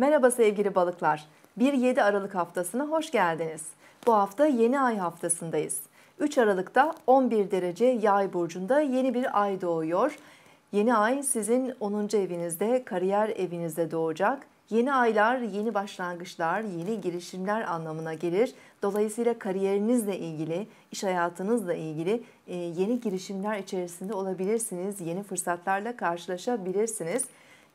Merhaba sevgili balıklar. 1-7 Aralık haftasına hoş geldiniz. Bu hafta yeni ay haftasındayız. 3 Aralık'ta 11 derece yay burcunda yeni bir ay doğuyor. Yeni ay sizin 10. evinizde, kariyer evinizde doğacak. Yeni aylar, yeni başlangıçlar, yeni girişimler anlamına gelir. Dolayısıyla kariyerinizle ilgili, iş hayatınızla ilgili e, yeni girişimler içerisinde olabilirsiniz. Yeni fırsatlarla karşılaşabilirsiniz.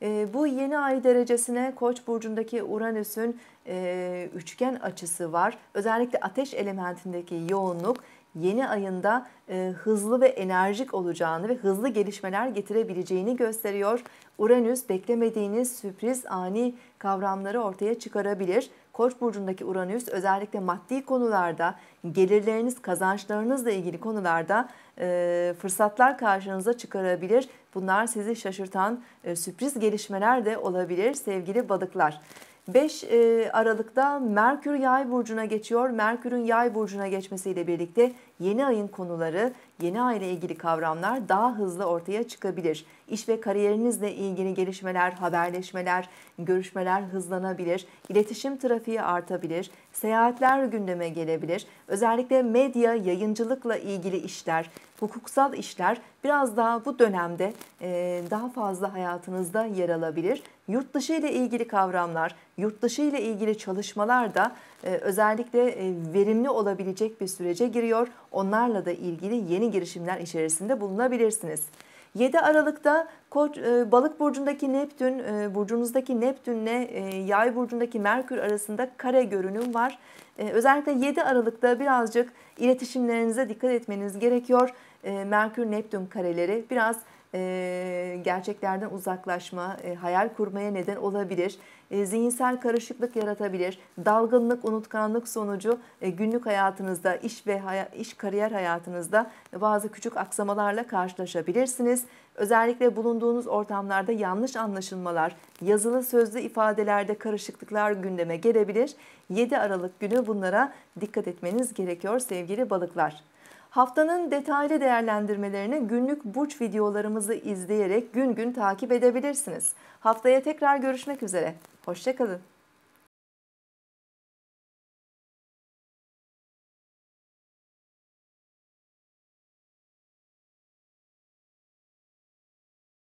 Ee, bu yeni ay derecesine Koç burcundaki Uranüs'ün e, üçgen açısı var. Özellikle ateş elementindeki yoğunluk yeni ayında e, hızlı ve enerjik olacağını ve hızlı gelişmeler getirebileceğini gösteriyor. Uranüs beklemediğiniz sürpriz ani kavramları ortaya çıkarabilir. Koç burcundaki Uranüs özellikle maddi konularda, gelirleriniz, kazançlarınızla ilgili konularda e, fırsatlar karşınıza çıkarabilir. Bunlar sizi şaşırtan e, sürpriz gelişmeler de olabilir sevgili balıklar. 5 e, Aralık'ta Merkür Yay burcuna geçiyor. Merkür'ün Yay burcuna geçmesiyle birlikte yeni ayın konuları, yeni ay ile ilgili kavramlar daha hızlı ortaya çıkabilir. İş ve kariyerinizle ilgili gelişmeler, haberleşmeler, görüşmeler hızlanabilir. İletişim trafiği artabilir. Seyahatler gündeme gelebilir. Özellikle medya, yayıncılıkla ilgili işler, hukuksal işler biraz daha bu dönemde e, daha fazla hayatınızda yer alabilir. Yurt dışı ile ilgili kavramlar, yurt dışı ile ilgili çalışmalar da e, özellikle e, verimli olabilecek bir sürece giriyor. Onlarla da ilgili yeni girişimler içerisinde bulunabilirsiniz. 7 Aralık'ta Koç, e, Balık burcundaki Neptün, e, burcunuzdaki Neptünle e, Yay burcundaki Merkür arasında kare görünüm var. özellikle 7 Aralık'ta birazcık iletişimlerinize dikkat etmeniz gerekiyor. Merkür Neptün kareleri biraz e, gerçeklerden uzaklaşma, e, hayal kurmaya neden olabilir. E, zihinsel karışıklık yaratabilir. Dalgınlık, unutkanlık sonucu günlük hayatınızda, iş ve haya, iş kariyer hayatınızda bazı küçük aksamalarla karşılaşabilirsiniz. Özellikle bulunduğunuz ortamlarda yanlış anlaşılmalar, yazılı sözlü ifadelerde karışıklıklar gündeme gelebilir. 7 Aralık günü bunlara dikkat etmeniz gerekiyor sevgili balıklar. Haftanın detaylı değerlendirmelerini günlük burç videolarımızı izleyerek gün gün takip edebilirsiniz. Haftaya tekrar görüşmek üzere. Hoşçakalın.